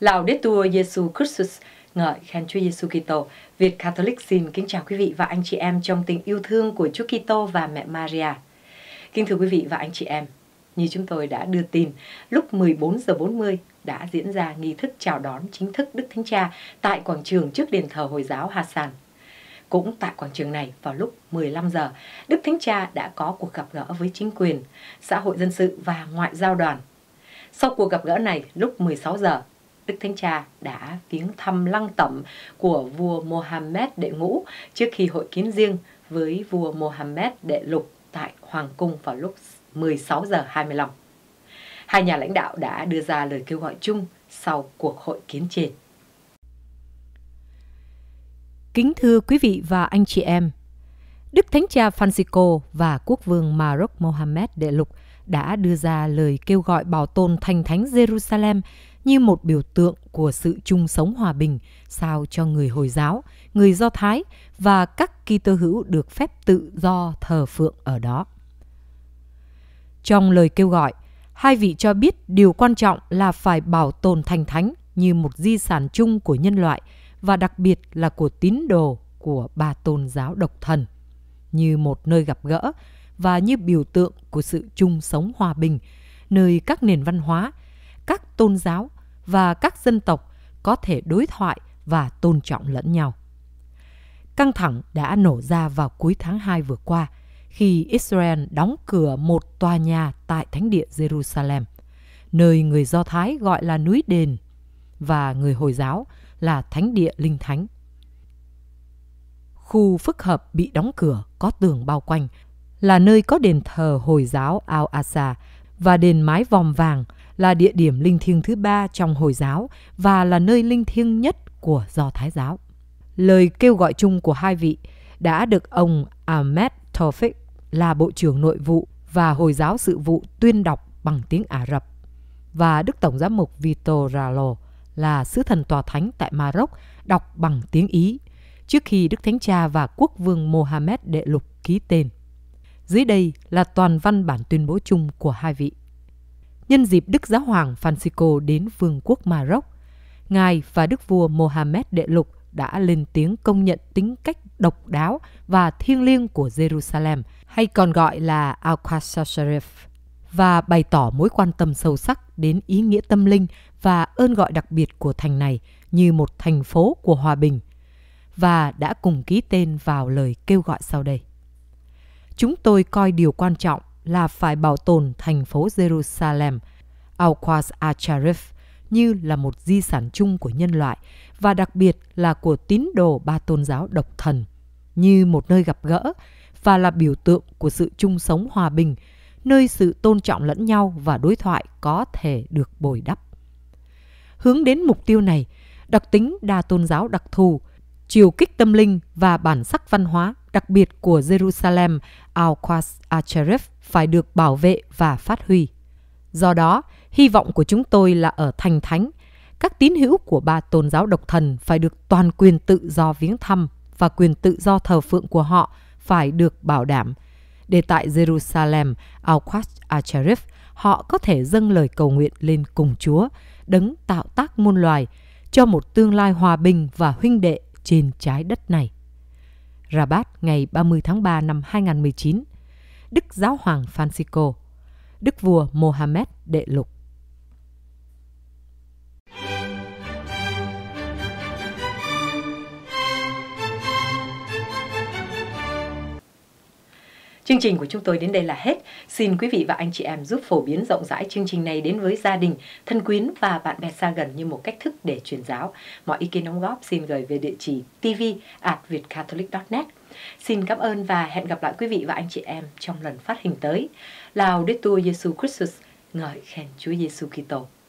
Laudetur Jesu Christus, ngợi khen Chúa Giêsu Kitô. Việt Catholic xin kính chào quý vị và anh chị em trong tình yêu thương của Chúa Kitô và mẹ Maria. Kính thưa quý vị và anh chị em, như chúng tôi đã đưa tin, lúc 14 giờ 40 đã diễn ra nghi thức chào đón chính thức Đức Thánh Cha tại quảng trường trước đền thờ Hồi giáo Hassan. Cũng tại quảng trường này vào lúc 15 giờ, Đức Thánh Cha đã có cuộc gặp gỡ với chính quyền, xã hội dân sự và ngoại giao đoàn. Sau cuộc gặp gỡ này, lúc 16 giờ, Đức Thánh Cha đã viếng thăm lăng tẩm của vua Mohammed đệ ngũ trước khi hội kiến riêng với vua Mohammed đệ lục tại Hoàng cung vào lúc 16 giờ 25. Hai nhà lãnh đạo đã đưa ra lời kêu gọi chung sau cuộc hội kiến trên. Kính thưa quý vị và anh chị em, Đức Thánh Cha Francisco và Quốc vương Maroc Mohammed Đệ Lục – đã đưa ra lời kêu gọi bảo tồn thành thánh Jerusalem như một biểu tượng của sự chung sống hòa bình sao cho người Hồi giáo, người Do Thái và các Kitô hữu được phép tự do thờ phượng ở đó. Trong lời kêu gọi, hai vị cho biết điều quan trọng là phải bảo tồn thành thánh như một di sản chung của nhân loại và đặc biệt là của tín đồ của ba tôn giáo độc thần như một nơi gặp gỡ và như biểu tượng của sự chung sống hòa bình, nơi các nền văn hóa, các tôn giáo và các dân tộc có thể đối thoại và tôn trọng lẫn nhau. Căng thẳng đã nổ ra vào cuối tháng 2 vừa qua khi Israel đóng cửa một tòa nhà tại thánh địa Jerusalem, nơi người Do Thái gọi là núi đền và người Hồi giáo là thánh địa linh thánh. Khu phức hợp bị đóng cửa có tường bao quanh là nơi có đền thờ Hồi giáo al aqsa và đền mái vòm vàng là địa điểm linh thiêng thứ ba trong Hồi giáo và là nơi linh thiêng nhất của Do Thái giáo. Lời kêu gọi chung của hai vị đã được ông Ahmed Tawfiq là Bộ trưởng Nội vụ và Hồi giáo sự vụ tuyên đọc bằng tiếng Ả Rập và Đức Tổng giám mục Vito Ralo là sứ thần tòa thánh tại Maroc đọc bằng tiếng Ý trước khi Đức Thánh Cha và Quốc vương Mohammed Đệ Lục ký tên. Dưới đây là toàn văn bản tuyên bố chung của hai vị. Nhân dịp Đức Giáo hoàng Francisco đến vương quốc Maroc, Ngài và Đức vua Mohammed Đệ Lục đã lên tiếng công nhận tính cách độc đáo và thiêng liêng của Jerusalem, hay còn gọi là al sharif và bày tỏ mối quan tâm sâu sắc đến ý nghĩa tâm linh và ơn gọi đặc biệt của thành này như một thành phố của hòa bình, và đã cùng ký tên vào lời kêu gọi sau đây. Chúng tôi coi điều quan trọng là phải bảo tồn thành phố Jerusalem, Al-Quds al-Sharif, như là một di sản chung của nhân loại và đặc biệt là của tín đồ ba tôn giáo độc thần, như một nơi gặp gỡ và là biểu tượng của sự chung sống hòa bình, nơi sự tôn trọng lẫn nhau và đối thoại có thể được bồi đắp. Hướng đến mục tiêu này, đặc tính đa tôn giáo đặc thù, chiều kích tâm linh và bản sắc văn hóa đặc biệt của Jerusalem Al-Quds phải được bảo vệ và phát huy. Do đó, hy vọng của chúng tôi là ở thành thánh, các tín hữu của ba tôn giáo độc thần phải được toàn quyền tự do viếng thăm và quyền tự do thờ phượng của họ phải được bảo đảm. Để tại Jerusalem, Al-Quds họ có thể dâng lời cầu nguyện lên cùng Chúa, đấng tạo tác muôn loài, cho một tương lai hòa bình và huynh đệ trên trái đất này. Rabat ngày 30 tháng 3 năm 2019, Đức Giáo hoàng Francisco, Đức vua Mohammed Đệ Lục. Chương trình của chúng tôi đến đây là hết. Xin quý vị và anh chị em giúp phổ biến rộng rãi chương trình này đến với gia đình, thân quyến và bạn bè xa gần như một cách thức để truyền giáo. Mọi ý kiến đóng góp xin gửi về địa chỉ tv tv@vietcatholic.net. Xin cảm ơn và hẹn gặp lại quý vị và anh chị em trong lần phát hình tới. Lào Laudetur Giêsu Christus, ngợi khen Chúa Giêsu Kitô.